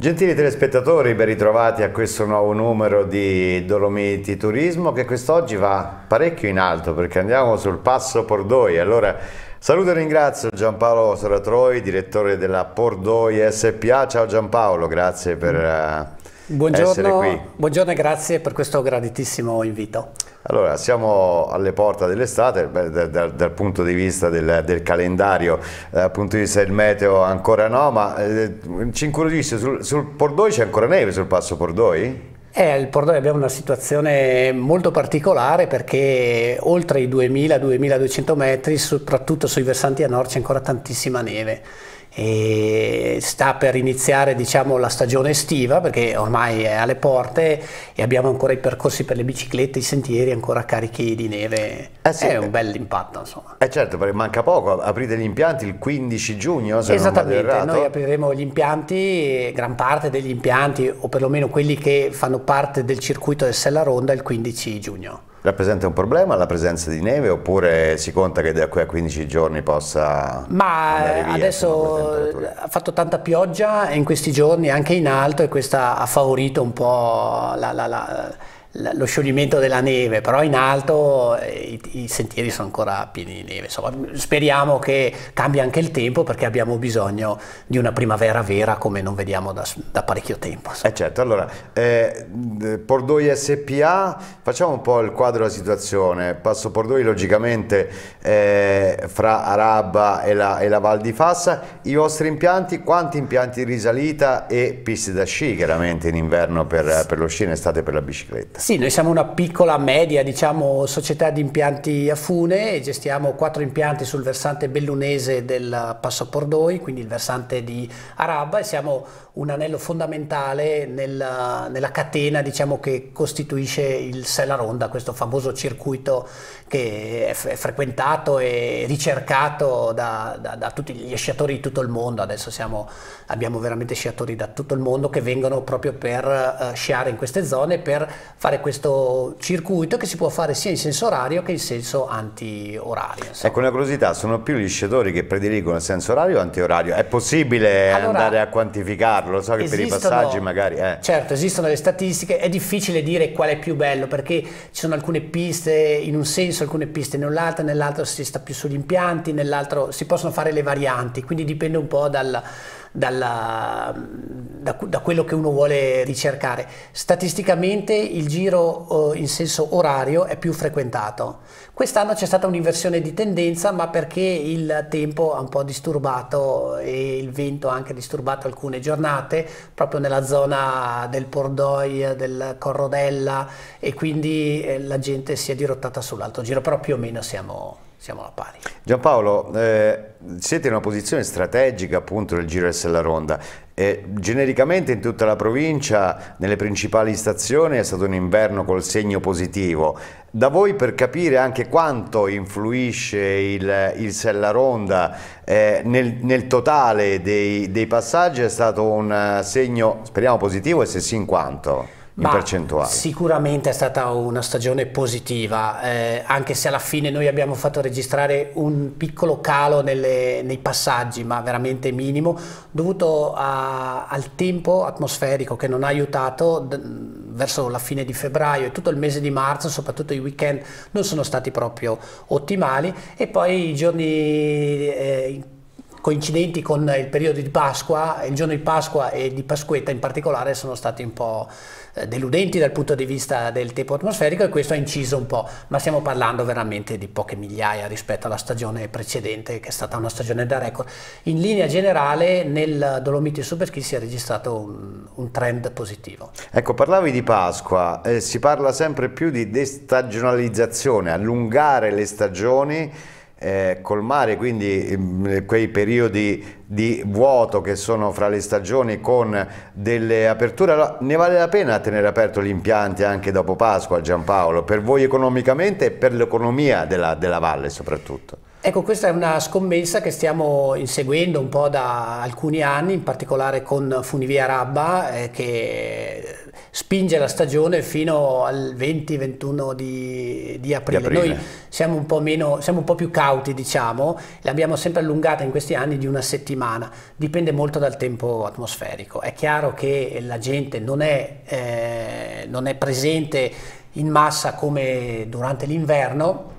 Gentili telespettatori, ben ritrovati a questo nuovo numero di Dolomiti Turismo che quest'oggi va parecchio in alto perché andiamo sul passo Pordoi. Allora saluto e ringrazio Giampaolo Soratroi, direttore della Pordoi SPA. Ciao Giampaolo, grazie per eh, buongiorno, essere qui. Buongiorno e grazie per questo graditissimo invito. Allora, siamo alle porte dell'estate, dal, dal, dal, punto di vista del, del, calendario, dal punto di vista del meteo ancora no, ma eh, ci incuriosisce, sul, sul Pordoi c'è ancora neve sul passo Pordoi? Eh, il Pordoi abbiamo una situazione molto particolare perché oltre i 2000-2200 metri, soprattutto sui versanti a nord, c'è ancora tantissima neve e sta per iniziare diciamo, la stagione estiva perché ormai è alle porte e abbiamo ancora i percorsi per le biciclette, i sentieri ancora carichi di neve. Eh sì, è un bel impatto insomma. Eh certo perché manca poco, aprite gli impianti il 15 giugno se Esattamente, non noi apriremo gli impianti, gran parte degli impianti o perlomeno quelli che fanno parte del circuito del Sella Ronda il 15 giugno. Rappresenta un problema la presenza di neve oppure si conta che da qui a 15 giorni possa Ma adesso ha fatto tanta pioggia in questi giorni anche in alto e questa ha favorito un po' la, la, la lo scioglimento della neve, però in alto eh, i, i sentieri sono ancora pieni di neve. Insomma, speriamo che cambia anche il tempo perché abbiamo bisogno di una primavera vera come non vediamo da, da parecchio tempo. Eh certo, allora, eh, Pordoi SPA, facciamo un po' il quadro della situazione. Passo Pordoi logicamente eh, fra Araba e la, e la, Val di Fassa, i vostri impianti, quanti impianti di risalita e piste da sci chiaramente in inverno per, per lo sci, in estate per la bicicletta? Sì, noi siamo una piccola, media, diciamo, società di impianti a fune e gestiamo quattro impianti sul versante bellunese del Passo Pordoi, quindi il versante di Araba e siamo un anello fondamentale nella, nella catena diciamo, che costituisce il Sella Ronda, questo famoso circuito che è, è frequentato e ricercato da, da, da, tutti gli sciatori di tutto il mondo. Adesso siamo, abbiamo veramente sciatori da tutto il mondo che vengono proprio per uh, sciare in queste zone per fare fare questo circuito che si può fare sia in senso orario che in senso anti-orario. Ecco una curiosità, sono più gli scetori che prediligono il senso orario o anti-orario? È possibile allora, andare a quantificarlo? So che esistono, per i passaggi magari... Eh. Certo, esistono le statistiche, è difficile dire qual è più bello perché ci sono alcune piste in un senso, alcune piste nell'altra, nell'altro si sta più sugli impianti, nell'altro si possono fare le varianti, quindi dipende un po' dal... Dalla, da, da, quello che uno vuole ricercare. Statisticamente il giro eh, in senso orario è più frequentato. Quest'anno c'è stata un'inversione di tendenza, ma perché il tempo ha un po' disturbato e il vento ha anche disturbato alcune giornate, proprio nella zona del Pordoi, del Corrodella, e quindi eh, la gente si è dirottata sull'alto giro, però più o meno siamo siamo alla pari. Giampaolo, eh, siete in una posizione strategica appunto nel Giro S la Ronda, eh, genericamente in tutta la provincia, nelle principali stazioni, è stato un inverno col segno positivo. Da voi per capire anche quanto influisce il, il Sella Ronda eh, nel, nel, totale dei, dei passaggi è stato un segno, speriamo positivo e se sì in quanto? in Ma percentuale. Sicuramente è stata una stagione positiva, eh, anche se alla fine noi abbiamo fatto registrare un piccolo calo nelle, nei passaggi, ma veramente minimo, dovuto a, al tempo atmosferico che non ha aiutato verso la fine di febbraio e tutto il mese di marzo, soprattutto i weekend, non sono stati proprio ottimali e poi i giorni... Eh, coincidenti con il periodo di Pasqua, il giorno di Pasqua e di Pasquetta in particolare sono stati un po' eh, deludenti dal punto di vista del tempo atmosferico e questo ha inciso un po', ma stiamo parlando veramente di poche migliaia rispetto alla stagione precedente che è stata una stagione da record. In linea generale nel Dolomiti Superski si è registrato un, un, trend positivo. Ecco, parlavi di Pasqua, eh, si parla sempre più di destagionalizzazione, allungare le stagioni eh, colmare quindi mm, quei periodi di vuoto che sono fra le stagioni con delle aperture. Allora, ne vale la pena tenere aperto gli impianti anche dopo Pasqua, Giampaolo, per voi economicamente e per l'economia della, della valle soprattutto? Ecco, questa è una scommessa che stiamo inseguendo un po' da alcuni anni, in particolare con Funivia Rabba, eh, che spinge la stagione fino al 20-21 di, di, aprile. Noi siamo un, po meno, siamo un po' più cauti, diciamo, l'abbiamo sempre allungata in questi anni di una settimana, dipende molto dal tempo atmosferico. È chiaro che la gente non è, eh, non è presente in massa come durante l'inverno,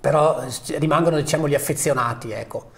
però rimangono diciamo, gli affezionati, ecco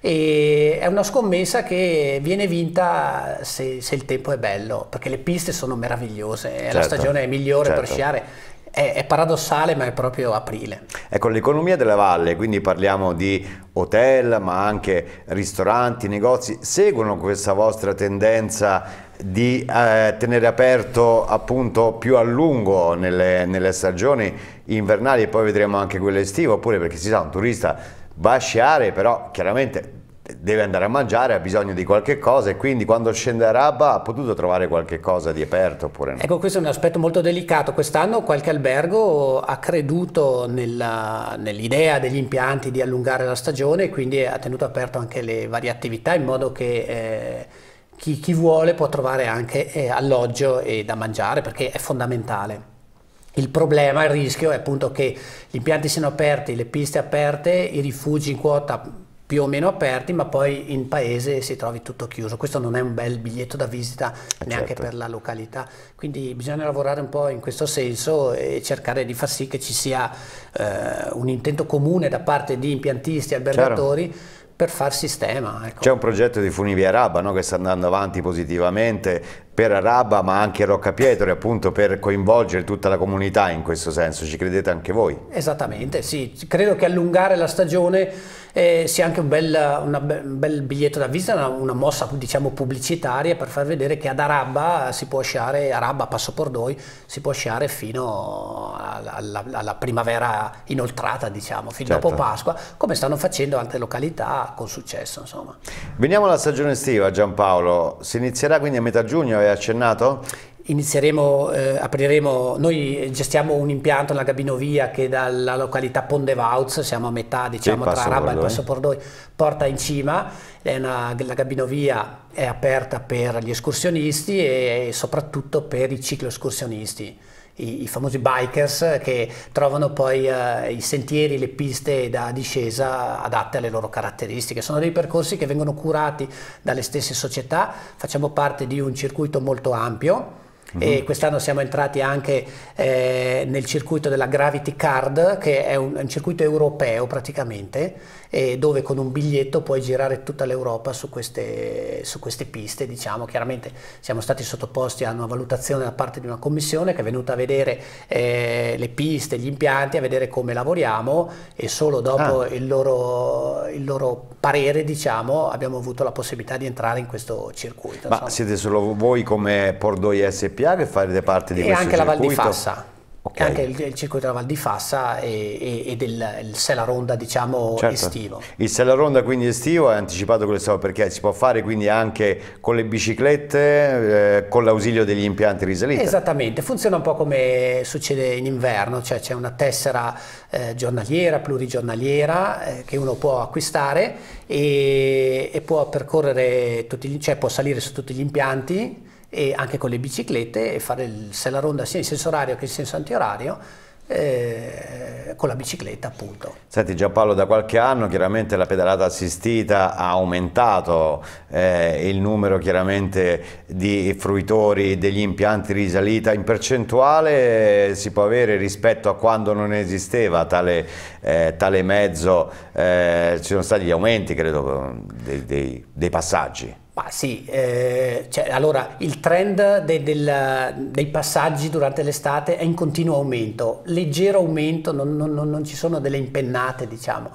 e è una scommessa che viene vinta se, se il tempo è bello, perché le piste sono meravigliose, certo, la stagione migliore certo. per sciare, è, paradossale, ma è proprio aprile. Ecco, l'economia della valle, quindi parliamo di hotel, ma anche ristoranti, negozi, seguono questa vostra tendenza di eh, tenere aperto appunto più a lungo nelle, nelle stagioni invernali e poi vedremo anche quelle estive, oppure perché si sa, un turista va a sciare, però chiaramente deve andare a mangiare, ha bisogno di qualche cosa e quindi quando scende a Rabba ha potuto trovare qualche cosa di aperto oppure no? Ecco, questo è un aspetto molto delicato. Quest'anno qualche albergo ha creduto nell'idea degli impianti di allungare la stagione e quindi ha tenuto aperto anche le varie attività in modo che... Eh, chi, chi, vuole può trovare anche eh, alloggio e da mangiare perché è fondamentale. Il problema, il rischio è appunto che gli impianti siano aperti, le piste aperte, i rifugi in quota più o meno aperti, ma poi in paese si trovi tutto chiuso. Questo non è un bel biglietto da visita eh, certo. neanche per la località. Quindi bisogna lavorare un po' in questo senso e cercare di far sì che ci sia eh, un intento comune da parte di impiantisti e albergatori. Certo per far sistema. Ecco. C'è un progetto di Funivia Rabba no, che sta andando avanti positivamente, per Araba ma anche Rocca Pietro e appunto per coinvolgere tutta la comunità in questo senso, ci credete anche voi? Esattamente, sì, credo che allungare la stagione eh, sia anche un bel, una, un bel, biglietto da visita, una, una, mossa diciamo pubblicitaria per far vedere che ad Araba si può sciare, Araba Passo Pordoi si può sciare fino alla, alla primavera inoltrata diciamo, fino certo. dopo Pasqua, come stanno facendo altre località con successo insomma. Veniamo alla stagione estiva Giampaolo, si inizierà quindi a metà giugno hai accennato? Inizieremo, eh, apriremo, noi gestiamo un impianto nella Gabinovia che dalla località Ponte Vauz, siamo a metà diciamo tra Rabba e il Passo Pordoi, eh. porta in cima, una, la Gabinovia è aperta per gli escursionisti e soprattutto per i ciclo escursionisti i, i famosi bikers che trovano poi eh, i sentieri, le piste da discesa adatte alle loro caratteristiche. Sono dei percorsi che vengono curati dalle stesse società, facciamo parte di un circuito molto ampio e mhm. quest'anno siamo entrati anche eh, nel circuito della Gravity Card che è un, un circuito europeo praticamente eh, dove con un biglietto puoi girare tutta l'Europa su queste, su queste piste. Diciamo. Chiaramente siamo stati sottoposti a una valutazione da parte di una commissione che è venuta a vedere eh, le piste, gli impianti, a vedere come lavoriamo e solo dopo ah. il, loro, il, loro, parere diciamo, abbiamo avuto la possibilità di entrare in questo circuito. Ma insomma. siete solo voi come Pordoi SPA che farete parte di e questo circuito? E anche la Val di Fassa. Okay. Anche il, il, circuito della Val di Fassa e, e, e del Sella Ronda diciamo certo. estivo. Il Sella Ronda quindi estivo è anticipato quell'estivo perché si può fare quindi anche con le biciclette eh, con l'ausilio degli impianti risaliti. Esattamente, funziona un po' come succede in inverno, cioè c'è una tessera eh, giornaliera, plurigiornaliera eh, che uno può acquistare e, e può percorrere tutti, cioè può salire su tutti gli impianti e anche con le biciclette e fare il, se la ronda sia in senso orario che in senso antiorario eh, con la bicicletta appunto. Senti Giampaolo da qualche anno chiaramente la pedalata assistita ha aumentato eh, il numero chiaramente di fruitori degli impianti di risalita in percentuale eh, si può avere rispetto a quando non esisteva tale, eh, tale mezzo ci sono stati gli aumenti credo dei, dei, dei passaggi. Ma sì, eh, cioè, allora il trend de, del, dei passaggi durante l'estate è in continuo aumento, leggero aumento, non, non, non ci sono delle impennate diciamo,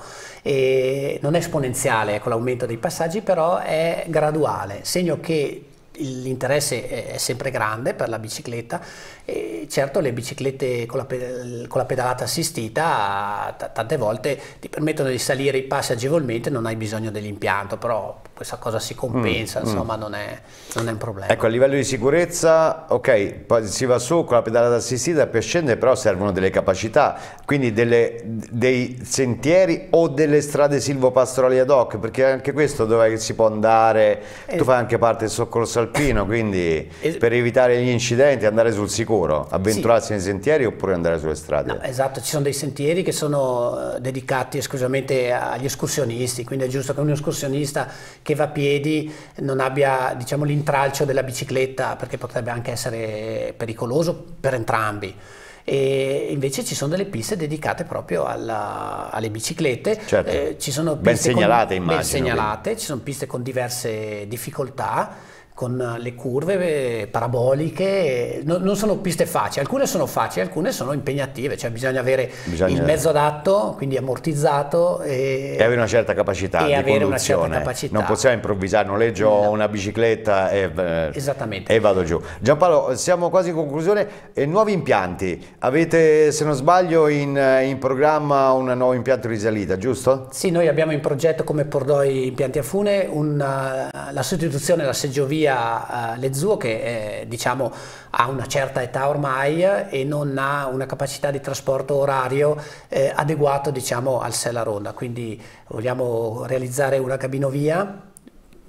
non è esponenziale ecco, l'aumento dei passaggi però è graduale, segno che l'interesse è sempre grande per la bicicletta e certo le biciclette con la, con la pedalata assistita tante volte ti permettono di salire i passi agevolmente, non hai bisogno dell'impianto, però questa cosa si compensa, mm, mm. insomma mm. Non, è, non, è, un problema. Ecco, a livello di sicurezza, ok, si va su con la pedalata assistita per scendere, però servono delle capacità, quindi delle, dei sentieri o delle strade silvopastorali ad hoc, perché anche questo dove si può andare, eh, tu fai anche parte del soccorso alpino, quindi es per evitare gli incidenti andare sul sicuro, avventurarsi sì. nei sentieri oppure andare sulle strade. No, esatto, ci sono dei sentieri che sono eh, dedicati esclusivamente agli escursionisti, quindi è giusto che un escursionista che va a piedi non abbia diciamo, l'intralcio della bicicletta perché potrebbe anche essere pericoloso per entrambi e invece ci sono delle piste dedicate proprio alla, alle biciclette certo. eh, ci sono piste ben segnalate, con, immagino, ben segnalate ci sono piste con diverse difficoltà con le curve eh, paraboliche, no, non sono piste facili, alcune sono facili, alcune sono impegnative, cioè bisogna avere bisogna... il mezzo adatto, quindi ammortizzato e, e avere una certa capacità di conduzione. Capacità. Non possiamo improvvisare, noleggio no. una bicicletta e, eh, e, vado giù. Giampaolo, siamo quasi in conclusione, e eh, nuovi impianti, avete se non sbaglio in, in programma un nuovo impianto di risalita, giusto? Sì, noi abbiamo in progetto come Pordoi Impianti a Fune una, la sostituzione della seggiovia sia Lezzuo che eh, diciamo, ha una certa età ormai eh, e non ha una capacità di trasporto orario eh, adeguato diciamo, al Sella Ronda. Quindi vogliamo realizzare una cabinovia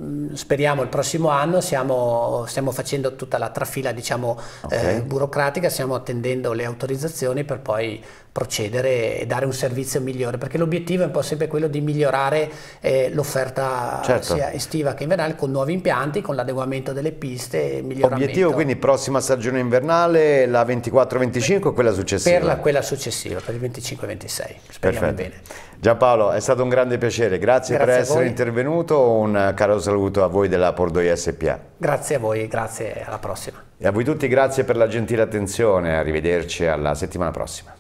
mm, speriamo il prossimo anno, siamo, stiamo facendo tutta la trafila diciamo, okay. eh, burocratica, stiamo attendendo le autorizzazioni per poi procedere e dare un servizio migliore, perché l'obiettivo è un po' sempre quello di migliorare eh, l'offerta certo. sia estiva che invernale con nuovi impianti, con l'adeguamento delle piste, miglioramento. Obiettivo quindi prossima stagione invernale, la 24-25 o quella successiva? Per la, quella successiva, per il 25-26, speriamo Perfetto. bene. Giampaolo, è stato un grande piacere, grazie, grazie per essere intervenuto, un caro saluto a voi della Pordoi SPA. Grazie a voi, grazie, alla prossima. E a voi tutti grazie per la gentile attenzione, arrivederci alla settimana prossima.